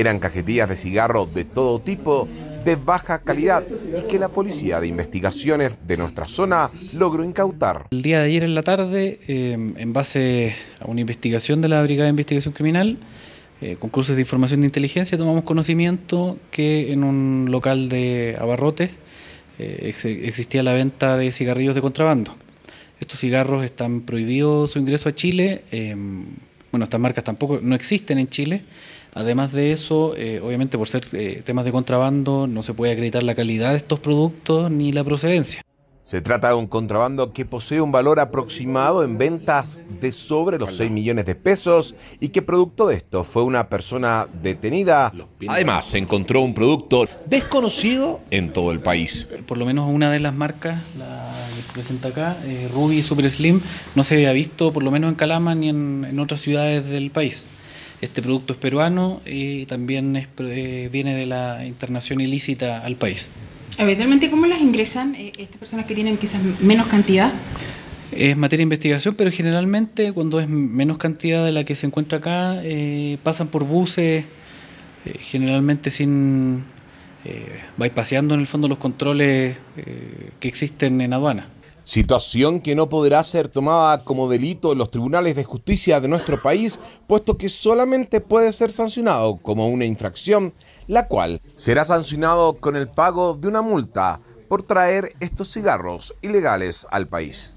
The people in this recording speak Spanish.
Eran cajetillas de cigarros de todo tipo, de baja calidad y que la Policía de Investigaciones de nuestra zona logró incautar. El día de ayer en la tarde, eh, en base a una investigación de la Brigada de Investigación Criminal, eh, con cursos de información de inteligencia, tomamos conocimiento que en un local de abarrotes eh, existía la venta de cigarrillos de contrabando. Estos cigarros están prohibidos su ingreso a Chile, bueno, estas marcas tampoco no existen en Chile. Además de eso, eh, obviamente por ser eh, temas de contrabando, no se puede acreditar la calidad de estos productos ni la procedencia. Se trata de un contrabando que posee un valor aproximado en ventas de sobre los 6 millones de pesos y que producto de esto fue una persona detenida. Además, se encontró un producto desconocido en todo el país. Por lo menos una de las marcas, la que presenta acá, eh, Ruby Super Slim, no se había visto por lo menos en Calama ni en, otras ciudades del país. Este producto es peruano y también eh, viene de la internación ilícita al país. Eventualmente, ¿cómo las ingresan eh, estas personas que tienen quizás menos cantidad? Es materia de investigación, pero generalmente cuando es menos cantidad de la que se encuentra acá, eh, pasan por buses, eh, generalmente sin bypaseando en el fondo los controles que existen en aduana. Situación que no podrá ser tomada como delito en los tribunales de justicia de nuestro país, puesto que solamente puede ser sancionado como una infracción, la cual será sancionado con el pago de una multa por traer estos cigarros ilegales al país.